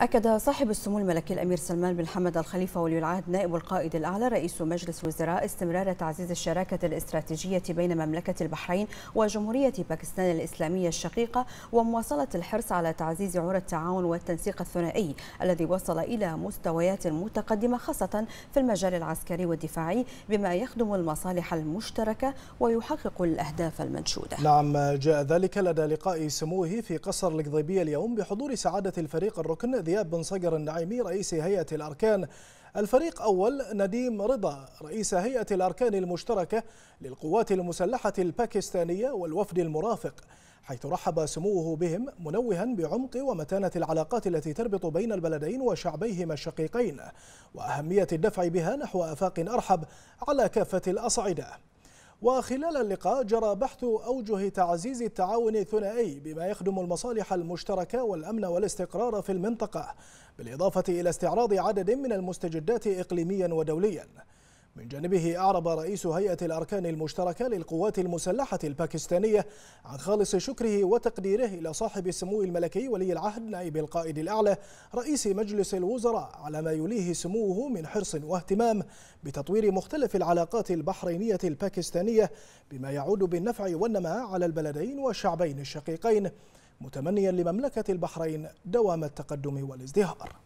أكد صاحب السمو الملكي الأمير سلمان بن حمد الخليفة ولي العهد نائب القائد الأعلى رئيس مجلس وزراء استمرار تعزيز الشراكة الاستراتيجية بين مملكة البحرين وجمهورية باكستان الإسلامية الشقيقة ومواصلة الحرص على تعزيز عرى التعاون والتنسيق الثنائي الذي وصل إلى مستويات متقدمة خاصة في المجال العسكري والدفاعي بما يخدم المصالح المشتركة ويحقق الأهداف المنشودة نعم جاء ذلك لدى لقاء سموه في قصر القضيبية اليوم بحضور سعادة الفريق الركن دياب بن صقر النعيمي رئيس هيئة الأركان الفريق أول نديم رضا رئيس هيئة الأركان المشتركة للقوات المسلحة الباكستانية والوفد المرافق حيث رحب سموه بهم منوها بعمق ومتانة العلاقات التي تربط بين البلدين وشعبيهما الشقيقين وأهمية الدفع بها نحو آفاق أرحب على كافة الأصعدة وخلال اللقاء جرى بحث أوجه تعزيز التعاون الثنائي بما يخدم المصالح المشتركة والأمن والاستقرار في المنطقة بالإضافة إلى استعراض عدد من المستجدات إقليميا ودوليا من جانبه أعرب رئيس هيئة الأركان المشتركة للقوات المسلحة الباكستانية عن خالص شكره وتقديره إلى صاحب السمو الملكي ولي العهد نائب القائد الأعلى رئيس مجلس الوزراء على ما يليه سموه من حرص واهتمام بتطوير مختلف العلاقات البحرينية الباكستانية بما يعود بالنفع والنماء على البلدين والشعبين الشقيقين متمنيا لمملكة البحرين دوام التقدم والازدهار